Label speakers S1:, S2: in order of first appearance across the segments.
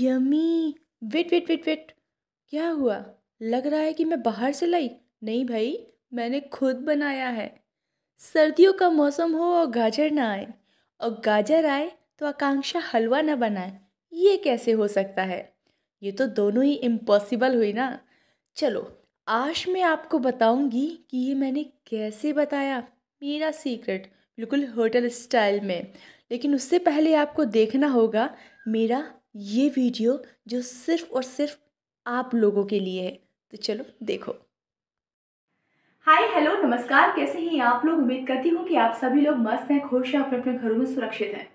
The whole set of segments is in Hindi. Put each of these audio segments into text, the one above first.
S1: yummy wait wait wait wait क्या हुआ लग रहा है कि मैं बाहर से लाई नहीं भाई मैंने खुद बनाया है सर्दियों का मौसम हो और गाजर ना आए और गाजर आए तो आकांक्षा हलवा ना बनाए ये कैसे हो सकता है ये तो दोनों ही इम्पॉसिबल हुई ना चलो आज मैं आपको बताऊंगी कि ये मैंने कैसे बताया मेरा सीक्रेट बिल्कुल होटल स्टाइल में लेकिन उससे पहले आपको देखना होगा मेरा ये वीडियो जो सिर्फ और सिर्फ आप लोगों के लिए है तो चलो देखो हाय हेलो नमस्कार कैसे हैं आप लोग उम्मीद करती हूँ कि आप सभी लोग मस्त हैं खुश हैं अपने अपने घरों में सुरक्षित हैं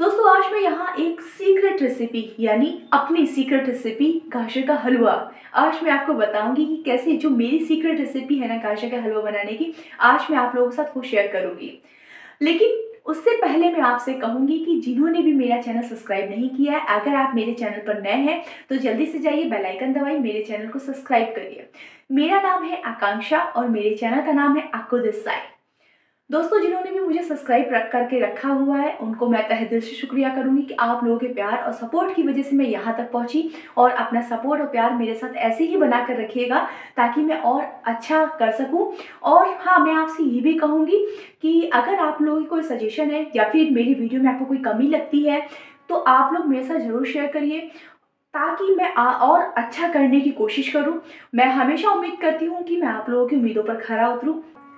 S1: दोस्तों आज मैं यहाँ एक सीक्रेट रेसिपी यानी अपनी सीक्रेट रेसिपी काशर का हलवा आज मैं आपको बताऊंगी कि कैसे जो मेरी सीक्रेट रेसिपी है ना काशर का हलवा बनाने की आज मैं आप लोगों के साथ वो शेयर करूंगी लेकिन उससे पहले मैं आपसे कहूंगी कि जिन्होंने भी मेरा चैनल सब्सक्राइब नहीं किया है अगर आप मेरे चैनल पर नए हैं तो जल्दी से जाइए बेल आइकन दबाइए मेरे चैनल को सब्सक्राइब करिए मेरा नाम है आकांक्षा और मेरे चैनल का नाम है आकुदिस साई दोस्तों जिन्होंने भी मुझे सब्सक्राइब रख करके रखा हुआ है उनको मैं तहे दिल से शुक्रिया करूंगी कि आप लोगों के प्यार और सपोर्ट की वजह से मैं यहाँ तक पहुँची और अपना सपोर्ट और प्यार मेरे साथ ऐसे ही बना कर रखिएगा ताकि मैं और अच्छा कर सकूँ और हाँ मैं आपसे ये भी कहूँगी कि अगर आप लोगों की कोई सजेशन है या फिर मेरी वीडियो में आपको कोई कमी लगती है तो आप लोग मेरे साथ ज़रूर शेयर करिए ताकि मैं आ, और अच्छा करने की कोशिश करूं मैं हमेशा उम्मीद करती हूं कि मैं आप लोगों की उम्मीदों पर खरा उतरूं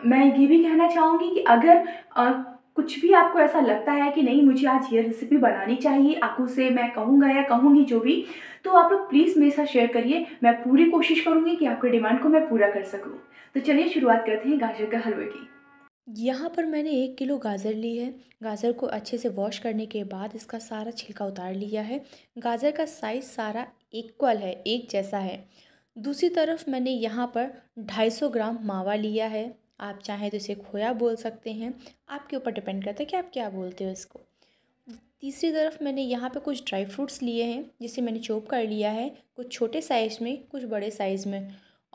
S1: मैं ये भी कहना चाहूँगी कि अगर आ, कुछ भी आपको ऐसा लगता है कि नहीं मुझे आज ये रेसिपी बनानी चाहिए आपको से मैं कहूँगा या कहूँगी जो भी तो आप लोग प्लीज़ मेरे साथ शेयर करिए मैं पूरी कोशिश करूँगी कि आपके डिमांड को मैं पूरा कर सकूँ तो चलिए शुरुआत करते हैं गाजर का हलवे की यहाँ पर मैंने एक किलो गाजर ली है गाजर को अच्छे से वॉश करने के बाद इसका सारा छिलका उतार लिया है गाजर का साइज़ सारा इक्वल है एक जैसा है दूसरी तरफ मैंने यहाँ पर 250 ग्राम मावा लिया है आप चाहें तो इसे खोया बोल सकते हैं आपके ऊपर डिपेंड करता है कि आप क्या बोलते हो इसको तीसरी तरफ मैंने यहाँ पे कुछ ड्राई फ्रूट्स लिए हैं जिसे मैंने चोप कर लिया है कुछ छोटे साइज़ में कुछ बड़े साइज़ में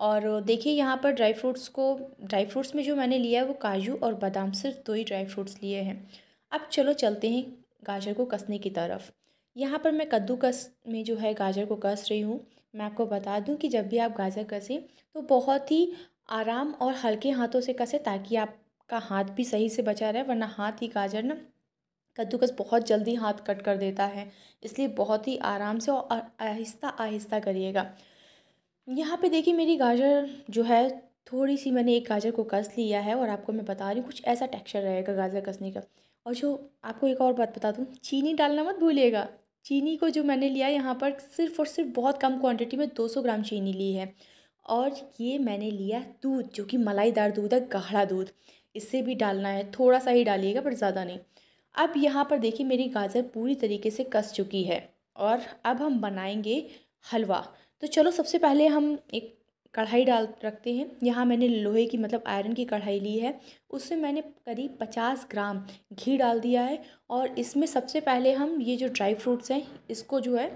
S1: और देखिए यहाँ पर ड्राई फ्रूट्स को ड्राई फ्रूट्स में जो मैंने लिया है वो काजू और बादाम सिर्फ दो ही ड्राई फ्रूट्स लिए हैं अब चलो चलते हैं गाजर को कसने की तरफ यहाँ पर मैं कद्दू कस में जो है गाजर को कस रही हूँ मैं आपको बता दूँ कि जब भी आप गाजर कसें तो बहुत ही आराम और हल्के हाथों से कसें ताकि आपका हाथ भी सही से बचा रहे वरना हाथ ही गाजर ना कद्दूकस बहुत जल्दी हाथ कट कर देता है इसलिए बहुत ही आराम से और आहिस्ता आहिस्ता करिएगा यहाँ पे देखिए मेरी गाजर जो है थोड़ी सी मैंने एक गाजर को कस लिया है और आपको मैं बता रही हूँ कुछ ऐसा टेक्सचर रहेगा गाजर कसने का और जो आपको एक और बात बता दूँ चीनी डालना मत भूलिएगा चीनी को जो मैंने लिया यहाँ पर सिर्फ़ और सिर्फ बहुत कम क्वांटिटी में 200 ग्राम चीनी ली है और ये मैंने लिया दूध जो कि मलाईदार दूध है गाढ़ा दूध इससे भी डालना है थोड़ा सा ही डालिएगा पर ज़्यादा नहीं अब यहाँ पर देखिए मेरी गाजर पूरी तरीके से कस चुकी है और अब हम बनाएंगे हलवा तो चलो सबसे पहले हम एक कढ़ाई डाल रखते हैं यहाँ मैंने लोहे की मतलब आयरन की कढ़ाई ली है उससे मैंने करीब पचास ग्राम घी डाल दिया है और इसमें सबसे पहले हम ये जो ड्राई फ्रूट्स हैं इसको जो है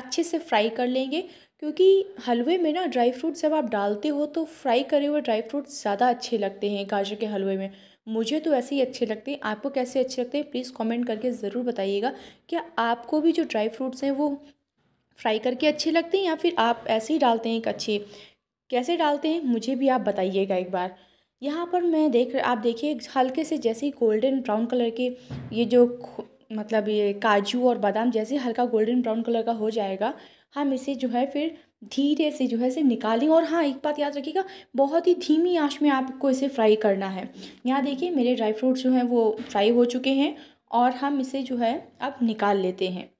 S1: अच्छे से फ्राई कर लेंगे क्योंकि हलवे में ना ड्राई फ्रूट जब आप डालते हो तो फ्राई करे हुए ड्राई फ्रूट्स ज़्यादा अच्छे लगते हैं गाजर के हलवे में मुझे तो ऐसे ही अच्छे लगते हैं आपको कैसे अच्छे लगते हैं प्लीज़ कमेंट करके ज़रूर बताइएगा क्या आपको भी जो ड्राई फ्रूट्स हैं वो फ्राई करके अच्छे लगते हैं या फिर आप ऐसे ही डालते हैं एक अच्छे कैसे डालते हैं मुझे भी आप बताइएगा एक बार यहाँ पर मैं देख आप देखिए हल्के से जैसे ही गोल्डन ब्राउन कलर के ये जो मतलब ये काजू और बादाम जैसे हल्का गोल्डन ब्राउन कलर का हो जाएगा हम इसे जो है फिर धीरे से जो है इसे निकालें और हाँ एक बात याद रखिएगा बहुत ही धीमी आंच में आपको इसे फ्राई करना है यहाँ देखिए मेरे ड्राई फ्रूट्स जो हैं वो फ्राई हो चुके हैं और हम इसे जो है अब निकाल लेते हैं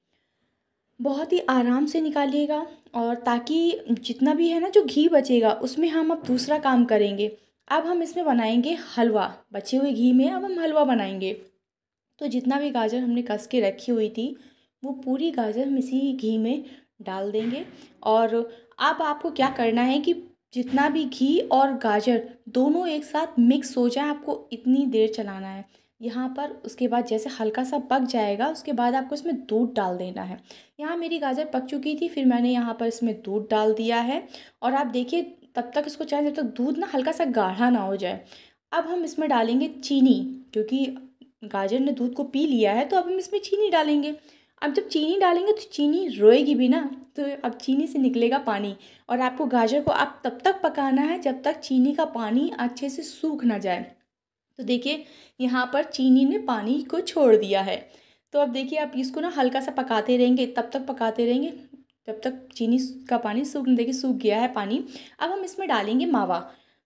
S1: बहुत ही आराम से निकालिएगा और ताकि जितना भी है ना जो घी बचेगा उसमें हम अब दूसरा काम करेंगे अब हम इसमें बनाएंगे हलवा बचे हुए घी में अब हम हलवा बनाएंगे तो जितना भी गाजर हमने कस के रखी हुई थी वो पूरी गाजर हम इसी घी में डाल देंगे और अब आपको क्या करना है कि जितना भी घी और गाजर दोनों एक साथ मिक्स हो जाए आपको इतनी देर चलाना है यहाँ पर उसके बाद जैसे हल्का सा पक जाएगा उसके बाद आपको इसमें दूध डाल देना है यहाँ मेरी गाजर पक चुकी थी फिर मैंने यहाँ पर इसमें दूध डाल दिया है और आप देखिए तब तक इसको चाहे जब तक दूध ना हल्का सा गाढ़ा ना हो जाए अब हम इसमें डालेंगे चीनी क्योंकि गाजर ने दूध को पी लिया है तो अब हम इसमें चीनी डालेंगे अब जब चीनी डालेंगे तो चीनी रोएगी भी ना तो अब चीनी से निकलेगा पानी और आपको गाजर को आप तब तक पकाना है जब तक चीनी का पानी अच्छे से सूख ना जाए तो देखिए यहाँ पर चीनी ने पानी को छोड़ दिया है तो अब देखिए आप इसको ना हल्का सा पकाते रहेंगे तब तक पकाते रहेंगे जब तक चीनी का पानी सूख देखिए सूख गया है पानी अब हम इसमें डालेंगे मावा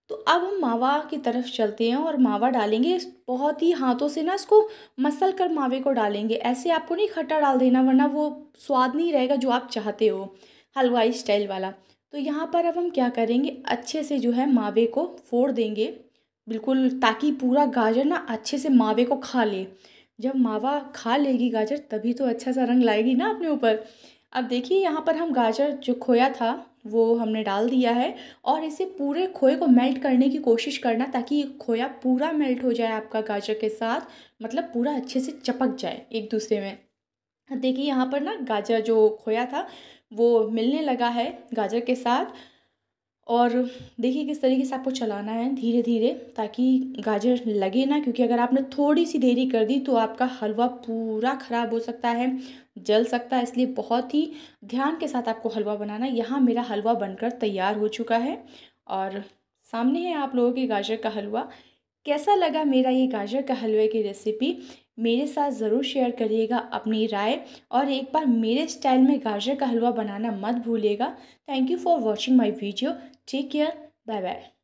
S1: तो अब हम मावा की तरफ चलते हैं और मावा डालेंगे बहुत ही हाथों से ना इसको मसल कर मावे को डालेंगे ऐसे आपको नहीं खट्टा डाल देना वरना वो स्वाद नहीं रहेगा जो आप चाहते हो हलवाई स्टाइल वाला तो यहाँ पर अब हम क्या करेंगे अच्छे से जो है मावे को फोड़ देंगे बिल्कुल ताकि पूरा गाजर ना अच्छे से मावे को खा ले जब मावा खा लेगी गाजर तभी तो अच्छा सा रंग लाएगी ना अपने ऊपर अब देखिए यहाँ पर हम गाजर जो खोया था वो हमने डाल दिया है और इसे पूरे खोए को मेल्ट करने की कोशिश करना ताकि खोया पूरा मेल्ट हो जाए आपका गाजर के साथ मतलब पूरा अच्छे से चपक जाए एक दूसरे में देखिए यहाँ पर ना गाजर जो खोया था वो मिलने लगा है गाजर के साथ और देखिए किस तरीके से आपको चलाना है धीरे धीरे ताकि गाजर लगे ना क्योंकि अगर आपने थोड़ी सी देरी कर दी तो आपका हलवा पूरा ख़राब हो सकता है जल सकता है इसलिए बहुत ही ध्यान के साथ आपको हलवा बनाना यहाँ मेरा हलवा बनकर तैयार हो चुका है और सामने है आप लोगों के गाजर का हलवा कैसा लगा मेरा ये गाजर का हलवे की रेसिपी मेरे साथ ज़रूर शेयर करिएगा अपनी राय और एक बार मेरे स्टाइल में गाजर का हलवा बनाना मत भूलिएगा thank you for watching my video take care bye bye